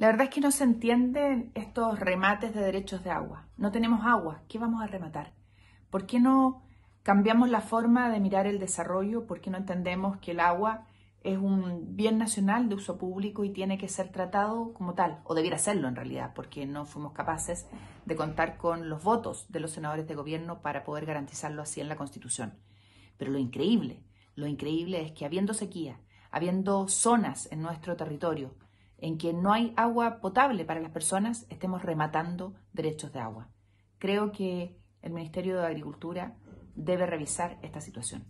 La verdad es que no se entienden estos remates de derechos de agua. No tenemos agua, ¿qué vamos a rematar? ¿Por qué no cambiamos la forma de mirar el desarrollo? ¿Por qué no entendemos que el agua es un bien nacional de uso público y tiene que ser tratado como tal? O debiera serlo en realidad, porque no fuimos capaces de contar con los votos de los senadores de gobierno para poder garantizarlo así en la Constitución. Pero lo increíble, lo increíble es que habiendo sequía, habiendo zonas en nuestro territorio, en que no hay agua potable para las personas, estemos rematando derechos de agua. Creo que el Ministerio de Agricultura debe revisar esta situación.